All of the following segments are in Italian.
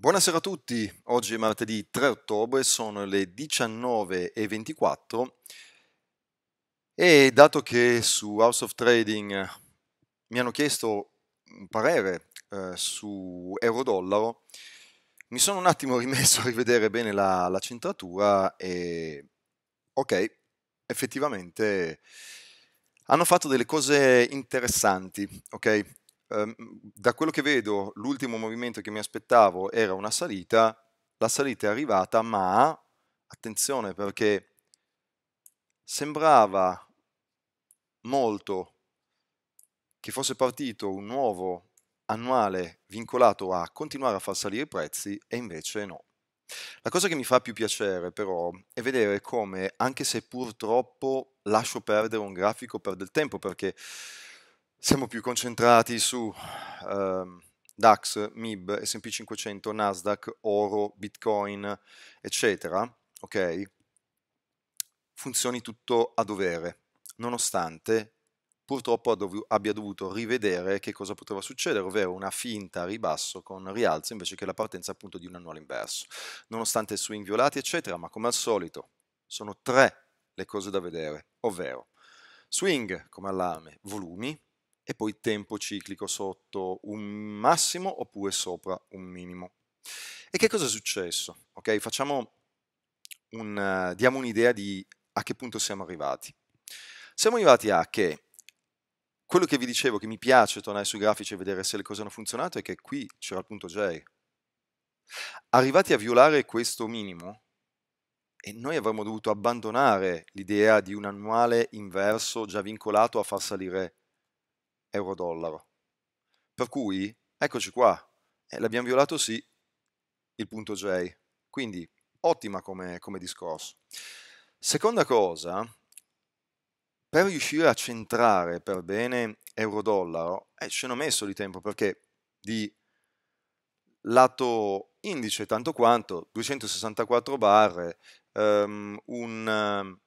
Buonasera a tutti, oggi è martedì 3 ottobre, sono le 19.24 e dato che su House of Trading mi hanno chiesto un parere eh, su euro-dollaro, mi sono un attimo rimesso a rivedere bene la, la centratura e ok, effettivamente hanno fatto delle cose interessanti, ok? Ehm, mhmm, da quello che vedo, l'ultimo movimento che mi aspettavo era una salita, la salita è arrivata, ma attenzione perché sembrava molto che fosse partito un nuovo annuale vincolato a continuare a far salire i prezzi e invece no. La cosa che mi fa più piacere però è vedere come, anche se purtroppo lascio perdere un grafico per del tempo perché siamo più concentrati su eh, DAX, MIB, SP 500, Nasdaq, oro, Bitcoin, eccetera. Ok? Funzioni tutto a dovere, nonostante purtroppo abbia dovuto rivedere che cosa poteva succedere, ovvero una finta ribasso con rialzo invece che la partenza appunto di un annuale inverso. Nonostante swing violati, eccetera, ma come al solito sono tre le cose da vedere, ovvero swing come allarme, volumi, e poi tempo ciclico sotto un massimo oppure sopra un minimo. E che cosa è successo? Ok, facciamo un, diamo un'idea di a che punto siamo arrivati. Siamo arrivati a che quello che vi dicevo che mi piace tornare sui grafici e vedere se le cose hanno funzionato è che qui c'era il punto J. Arrivati a violare questo minimo, e noi avremmo dovuto abbandonare l'idea di un annuale inverso già vincolato a far salire euro-dollaro. Per cui, eccoci qua, eh, l'abbiamo violato sì, il punto J. Quindi, ottima come, come discorso. Seconda cosa, per riuscire a centrare per bene euro-dollaro, eh, ci hanno messo di tempo perché di lato indice tanto quanto 264 barre, um, un, um,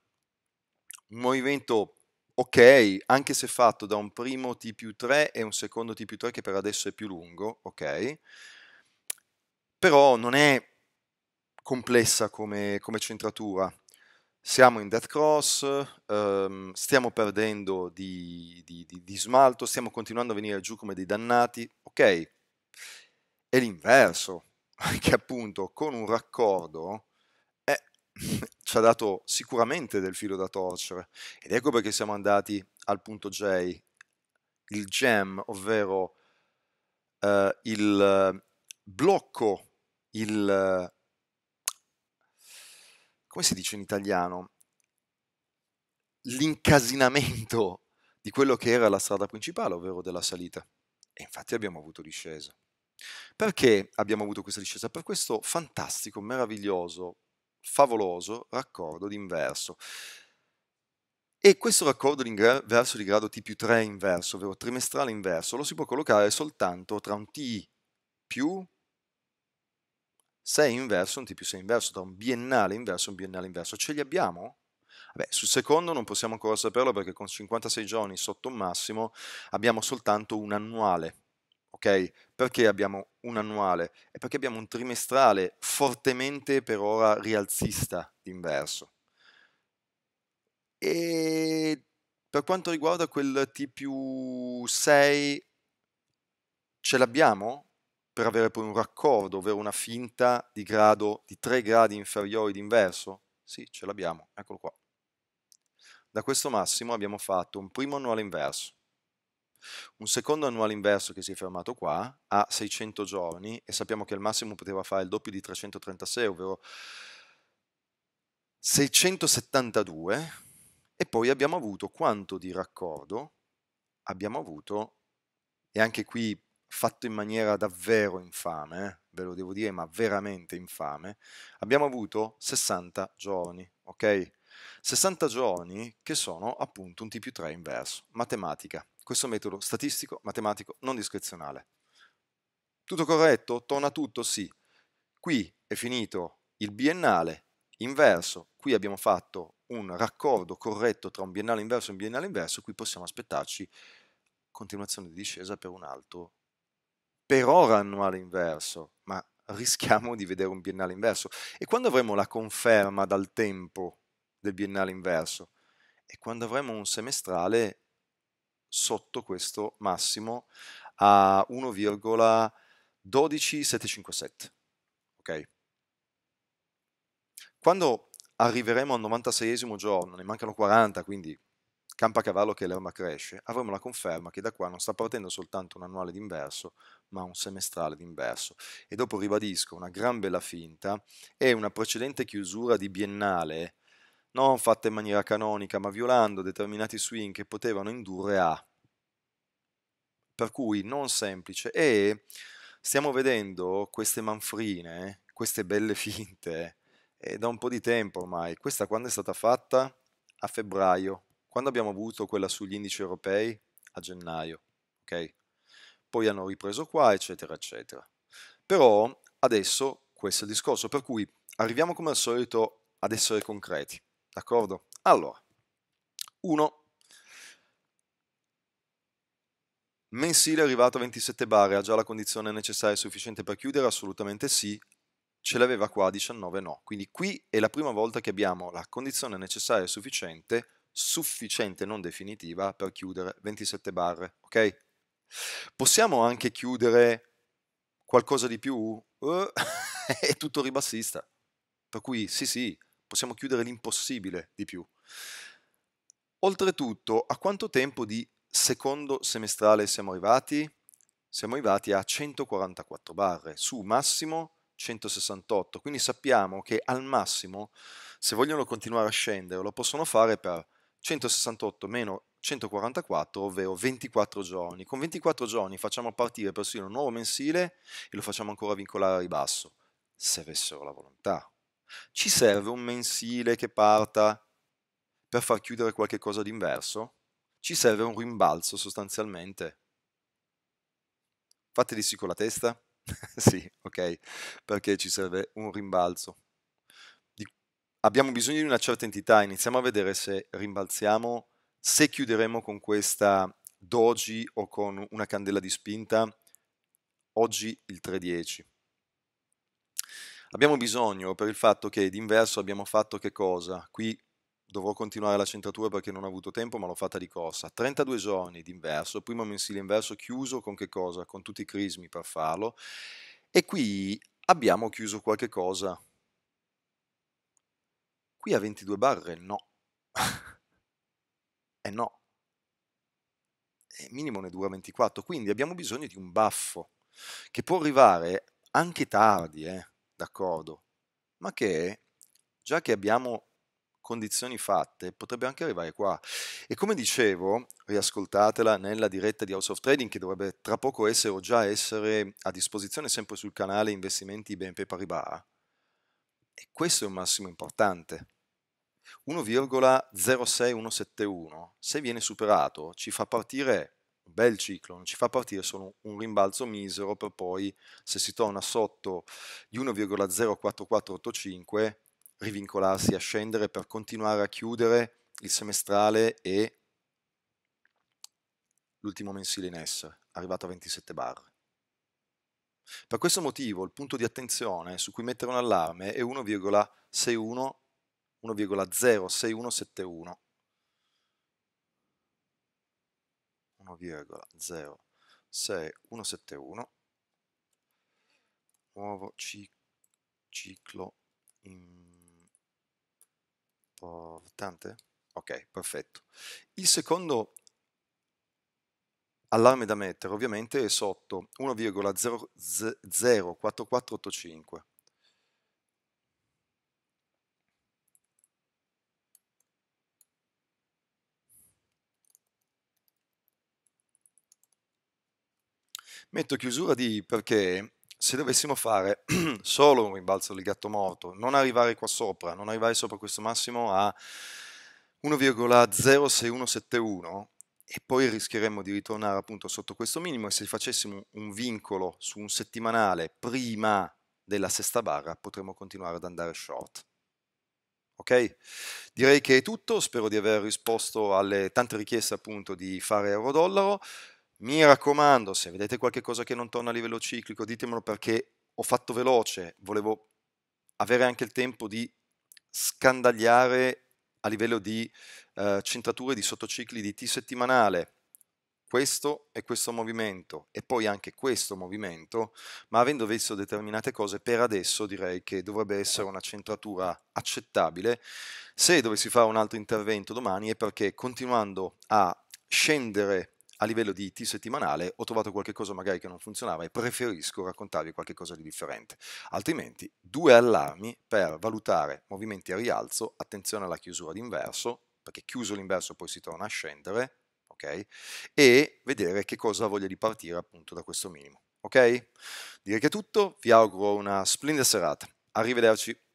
un, movimento ok, anche se fatto da un primo T più 3 e un secondo T più 3 che per adesso è più lungo, ok, però non è complessa come, come centratura. Siamo in death cross, um, stiamo perdendo di, di, di, di smalto, stiamo continuando a venire giù come dei dannati, ok, è l'inverso, che appunto con un raccordo è, ci ha dato sicuramente del filo da torcere. Ed ecco perché siamo andati al punto J, il gem, ovvero eh, il eh, blocco, il... Eh, come si dice in italiano? L'incasinamento di quello che era la strada principale, ovvero della salita. E infatti abbiamo avuto discesa. Perché abbiamo avuto questa discesa? Per questo fantastico, meraviglioso favoloso raccordo d'inverso. E questo raccordo d'inverso di grado T più 3 inverso, ovvero trimestrale inverso, lo si può collocare soltanto tra un T più 6 inverso e un T più 6 inverso, tra un biennale inverso e un biennale inverso. Ce li abbiamo? Vabbè, sul secondo non possiamo ancora saperlo perché con 56 giorni sotto un massimo abbiamo soltanto un annuale ok? Perché abbiamo un annuale? È perché abbiamo un trimestrale fortemente per ora rialzista d'inverso. E per quanto riguarda quel T più 6, ce l'abbiamo per avere poi un raccordo, ovvero una finta di grado di 3 gradi inferiori d'inverso? Sì, ce l'abbiamo, eccolo qua. Da questo massimo abbiamo fatto un primo annuale inverso un secondo annuale inverso che si è fermato qua a 600 giorni e sappiamo che al massimo poteva fare il doppio di 336, ovvero 672 e poi abbiamo avuto quanto di raccordo abbiamo avuto e anche qui fatto in maniera davvero infame, eh, ve lo devo dire, ma veramente infame, abbiamo avuto 60 giorni, ok? 60 giorni che sono appunto un T più 3 inverso, matematica questo metodo statistico matematico non discrezionale. Tutto corretto? Torna tutto? Sì. Qui è finito il biennale inverso, qui abbiamo fatto un raccordo corretto tra un biennale inverso e un biennale inverso, qui possiamo aspettarci continuazione di discesa per un altro per ora annuale inverso, ma rischiamo di vedere un biennale inverso. E quando avremo la conferma dal tempo del biennale inverso? E quando avremo un semestrale sotto questo massimo a 1,12757. Ok? Quando arriveremo al 96 esimo giorno, ne mancano 40, quindi campa a cavallo che l'erma cresce, avremo la conferma che da qua non sta partendo soltanto un annuale d'inverso, ma un semestrale d'inverso. E dopo ribadisco, una gran bella finta è una precedente chiusura di biennale non fatta in maniera canonica, ma violando determinati swing che potevano indurre a. Per cui non semplice. E stiamo vedendo queste manfrine, queste belle finte, eh, da un po' di tempo ormai. Questa quando è stata fatta? A febbraio. Quando abbiamo avuto quella sugli indici europei? A gennaio. Ok? Poi hanno ripreso qua, eccetera, eccetera. Però adesso questo è il discorso, per cui arriviamo come al solito ad essere concreti. D'accordo? Allora, 1. Mensile arrivato a 27 bar, ha già la condizione necessaria e sufficiente per chiudere? Assolutamente sì. Ce l'aveva qua a 19 no. Quindi qui è la prima volta che abbiamo la condizione necessaria e sufficiente, sufficiente non definitiva, per chiudere 27 barre, ok? Possiamo anche chiudere qualcosa di più? Uh, è tutto ribassista. Per cui sì sì, possiamo chiudere l'impossibile di più. Oltretutto, a quanto tempo di secondo semestrale siamo arrivati? Siamo arrivati a 144 barre su massimo 168, quindi sappiamo che al massimo, se vogliono continuare a scendere, lo possono fare per 168 meno 144, ovvero 24 giorni. Con 24 giorni facciamo partire persino un nuovo mensile e lo facciamo ancora vincolare a ribasso, se avessero la volontà, ci serve un mensile che parta per far chiudere qualche cosa d'inverso? Ci serve un rimbalzo sostanzialmente. Fate di sì con la testa? sì, ok, perché ci serve un rimbalzo. Di... Abbiamo bisogno di una certa entità, iniziamo a vedere se rimbalziamo, se chiuderemo con questa doji o con una candela di spinta oggi il 310. Abbiamo bisogno per il fatto che d'inverso abbiamo fatto che cosa? Qui dovrò continuare la centratura perché non ho avuto tempo, ma l'ho fatta di corsa. 32 giorni d'inverso, primo mensile inverso chiuso con che cosa? Con tutti i crismi per farlo. E qui abbiamo chiuso qualche cosa. Qui a 22 barre no. e no. E minimo ne dura 24, quindi abbiamo bisogno di un baffo che può arrivare anche tardi, eh d'accordo, ma che già che abbiamo condizioni fatte potrebbe anche arrivare qua. E come dicevo, riascoltatela nella diretta di House of Trading che dovrebbe tra poco essere o già essere a disposizione sempre sul canale Investimenti BNP Paribas. E questo è un massimo importante. 1,06171, se viene superato, ci fa partire bel ciclo, non ci fa partire solo un rimbalzo misero per poi, se si torna sotto di 1,04485, rivincolarsi a scendere per continuare a chiudere il semestrale e l'ultimo mensile in essere, arrivato a 27 barre. Per questo motivo il punto di attenzione su cui mettere un allarme è 1,61 1,06171 1,06171 nuovo ciclo importante ok perfetto il secondo allarme da mettere ovviamente è sotto 1,04485 Metto chiusura di perché se dovessimo fare solo un rimbalzo del gatto morto, non arrivare qua sopra, non arrivare sopra questo massimo a 1,06171 e poi rischieremmo di ritornare appunto sotto questo minimo e se facessimo un vincolo su un settimanale prima della sesta barra potremmo continuare ad andare short. Ok? Direi che è tutto, spero di aver risposto alle tante richieste appunto di fare euro-dollaro. Mi raccomando, se vedete qualche cosa che non torna a livello ciclico, ditemelo perché ho fatto veloce, volevo avere anche il tempo di scandagliare a livello di eh, cintature di sottocicli di T settimanale questo e questo movimento e poi anche questo movimento, ma avendo visto determinate cose per adesso direi che dovrebbe essere una centratura accettabile. Se dovessi fare un altro intervento domani è perché continuando a scendere a livello di IT settimanale ho trovato qualcosa magari che non funzionava e preferisco raccontarvi qualcosa di differente. Altrimenti, due allarmi per valutare movimenti a rialzo, attenzione alla chiusura d'inverso, perché chiuso l'inverso poi si torna a scendere, ok? E vedere che cosa voglia di partire appunto da questo minimo, ok? Direi che è tutto, vi auguro una splendida serata. Arrivederci.